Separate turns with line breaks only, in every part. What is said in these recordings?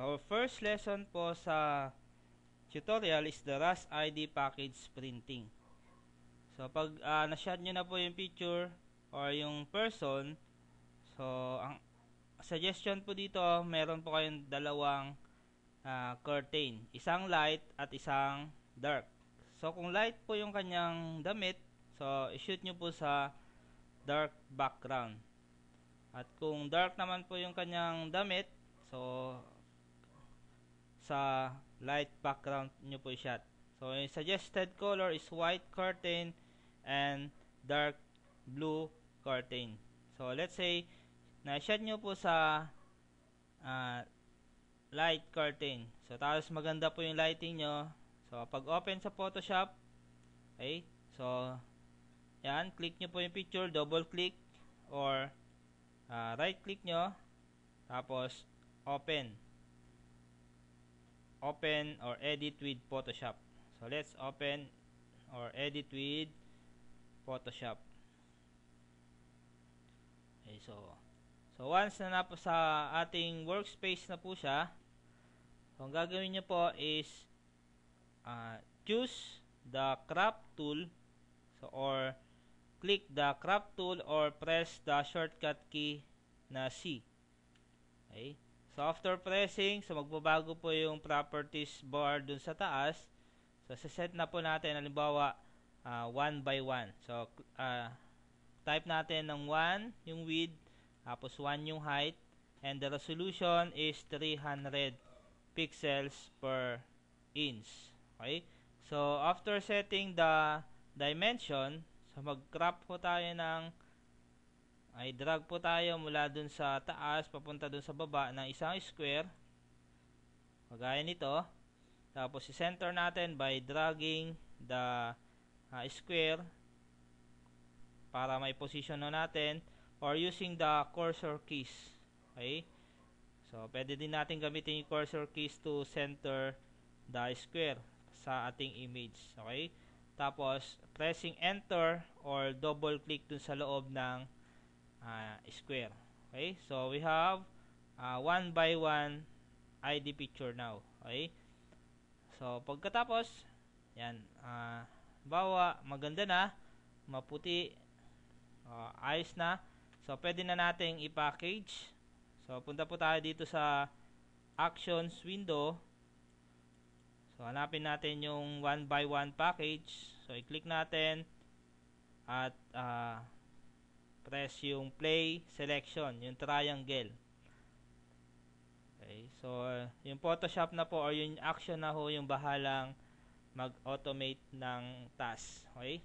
So, our first lesson po sa tutorial is the RAS ID package printing. So, pag uh, na-shot nyo na po yung picture or yung person, so, ang suggestion po dito, meron po kayong dalawang uh, curtain. Isang light at isang dark. So, kung light po yung kanyang damit, so, shoot nyo po sa dark background. At kung dark naman po yung kanyang damit, so, sa light background nyo po i-shot. So, yung suggested color is white curtain and dark blue curtain. So, let's say, na-shot nyo po sa uh, light curtain. So, tapos maganda po yung lighting nyo. So, pag open sa Photoshop, okay, so, yan, click nyo po yung picture, double click, or uh, right click nyo, tapos, open open or edit with Photoshop. So let's open or edit with Photoshop. Okay, so so once na, napo sa ating workspace na po siya, so ang gagawin niyo po is uh, choose the crop tool so or click the crop tool or press the shortcut key na C. Okay? So, after pressing, so magbabago po yung properties bar dun sa taas. So, set na po natin, halimbawa, uh, ah, 1 by 1. So, uh, type natin ng 1 yung width, tapos 1 yung height, and the resolution is 300 pixels per inch. Okay? So, after setting the dimension, so mag-crop po tayo ng ay drag po tayo mula dun sa taas papunta dun sa baba ng isang square kagaya nito tapos i-center natin by dragging the uh, square para may position na natin or using the cursor keys okay so pwede din natin gamitin yung cursor keys to center the square sa ating image okay tapos pressing enter or double click dun sa loob ng uh, square. Okay, so we have uh, one by one ID picture now. Okay, so pagkatapos, yan, uh, bawa, maganda na, maputi, uh, ayos na. So pwede na nating i-package. So punta po tayo dito sa actions window. So hanapin natin yung one by one package. So i-click natin at uh, press yung play selection, yung triangle. Okay, so uh, yung Photoshop na po or yung action na ho yung bahalang mag-automate ng task. Okay?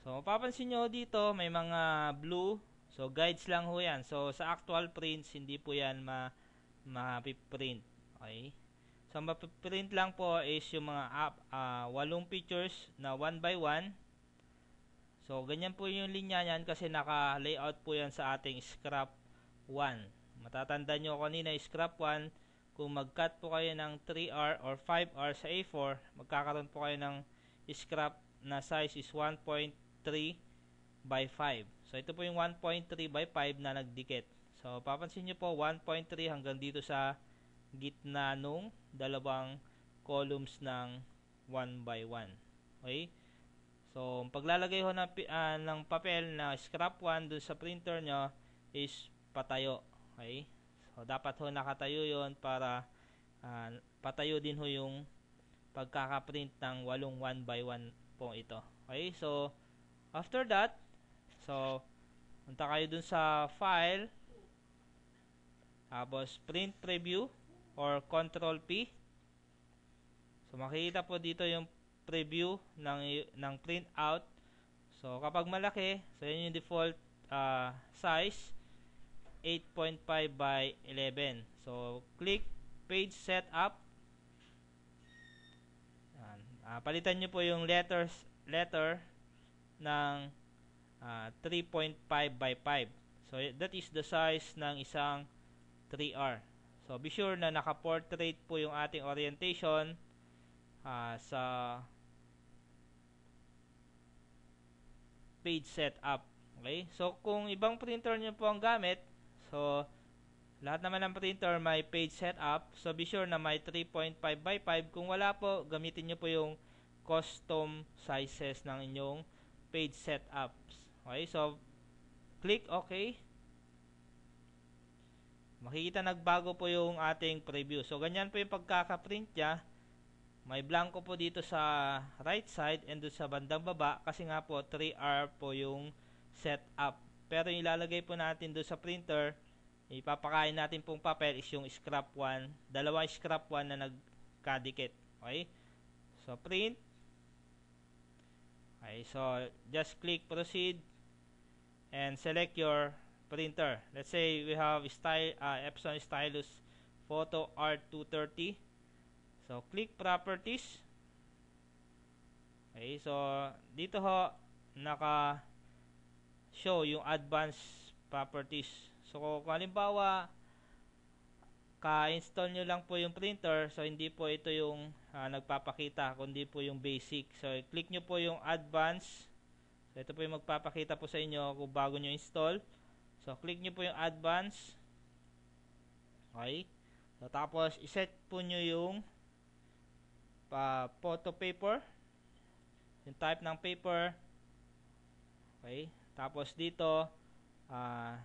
So, mapapansin niyo dito, may mga blue. So, guides lang ho yan. So, sa actual prints, hindi po yan ma ma-print, Okay? So, mapiprint lang po is yung mga up, uh, ah, walong pictures na one by one So, ganyan po yung linya niyan kasi naka-layout po yan sa ating scrap 1. Matatanda nyo kanina scrap 1, kung mag-cut po kayo ng 3R or 5R sa A4, magkakaroon po kayo ng scrap na size is 1.3 by 5. So, ito po yung 1.3 by 5 na nagdikit. So, papansin nyo po, 1.3 hanggang dito sa gitna nung dalawang columns ng 1 by 1. Okay? So, paglalagay ho ng, uh, ah, ng papel na scrap 1 doon sa printer nyo is patayo. Okay? So, dapat ho nakatayo yon para uh, patayo din ho yung pagkakaprint ng walong 1 by 1 po ito. Okay? So, after that, so, punta kayo dun sa file, tapos print preview or control P. So, makikita po dito yung preview ng, ng print out. So, kapag malaki, so yun yung default uh, size, 8.5 by 11. So, click page setup. Uh, palitan niyo po yung letters, letter ng uh, ah, 3.5 by 5. So, that is the size ng isang 3R. So, be sure na naka-portrait po yung ating orientation uh, sa page setup. Okay? So, kung ibang printer nyo po ang gamit, so, lahat naman ng printer may page setup. So, be sure na may 3.5 by 5. Kung wala po, gamitin nyo po yung custom sizes ng inyong page setups. Okay? So, click OK. Makikita nagbago po yung ating preview. So, ganyan po yung pagkakaprint niya. May blanco po dito sa right side and doon sa bandang baba kasi nga po 3R po yung setup. Pero yung ilalagay po natin doon sa printer, ipapakain natin pong papel is yung scrap 1, dalawang scrap 1 na nagkadikit. Okay? So print. Okay, so just click proceed and select your printer. Let's say we have style uh, Epson Stylus Photo R230 So, click properties. Okay, so dito ho naka show yung advanced properties. So, kung halimbawa ka-install nyo lang po yung printer, so hindi po ito yung uh, nagpapakita, kundi po yung basic. So, click nyo po yung advanced. So, ito po yung magpapakita po sa inyo kung bago nyo install. So, click nyo po yung advanced. Okay. So, tapos, iset po nyo yung pa photo paper yung type ng paper okay tapos dito uh,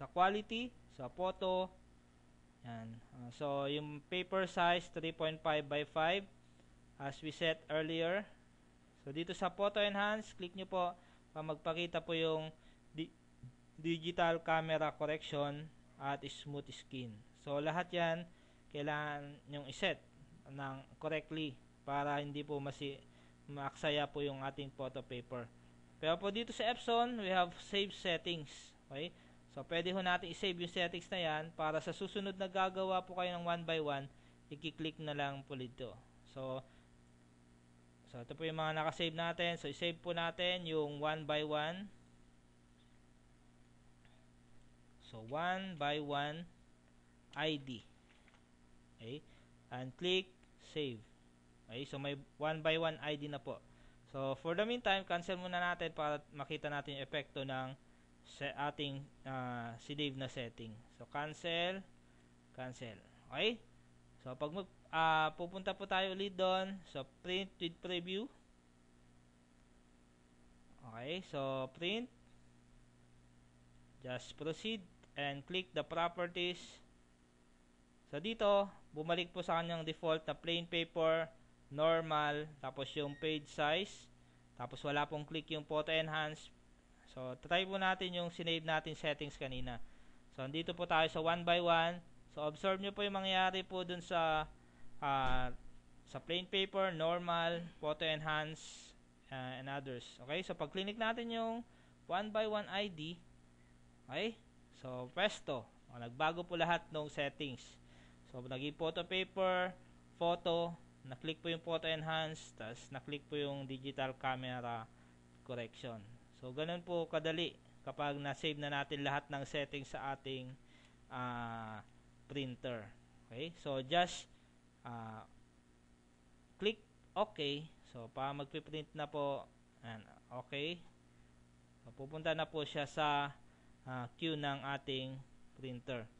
sa quality sa photo yan uh, so yung paper size 3.5 by 5 as we set earlier so dito sa photo enhance click nyo po pa magpakita po yung di digital camera correction at smooth skin so lahat yan kailangan nyong iset ng correctly para hindi po masi maaksaya po yung ating photo paper. Pero po dito sa Epson, we have save settings. Okay? So, pwede ho natin i-save yung settings na yan para sa susunod na gagawa po kayo ng one by one, i-click na lang po dito. So, so ito po yung mga nakasave natin. So, i-save po natin yung one by one. So, one by one ID. Okay? And click save. Okay, so may one by one ID na po. So, for the meantime, cancel muna natin para makita natin yung epekto ng sa ating uh, ah, save na setting. So, cancel, cancel. Okay? So, pag mag, uh, pupunta po tayo ulit doon. So, print with preview. Okay, so print. Just proceed and click the properties. So, dito, bumalik po sa kanyang default na plain paper, normal, tapos yung page size, tapos wala pong click yung photo enhance. So, try po natin yung sinave natin settings kanina. So, andito po tayo sa 1 by 1. So, observe nyo po yung mangyayari po dun sa uh, sa plain paper, normal, photo enhance, uh, and others. Okay? So, pag click natin yung 1 by 1 ID, okay? So, presto. O, nagbago po lahat ng settings. So, lagi photo paper, photo, na-click po yung photo enhance, tapos na-click po yung digital camera correction. So, ganun po kadali kapag na-save na natin lahat ng settings sa ating uh, printer. Okay? So, just uh, click OK. So, para magpiprint na po, and OK. So, pupunta na po siya sa uh, queue ng ating printer.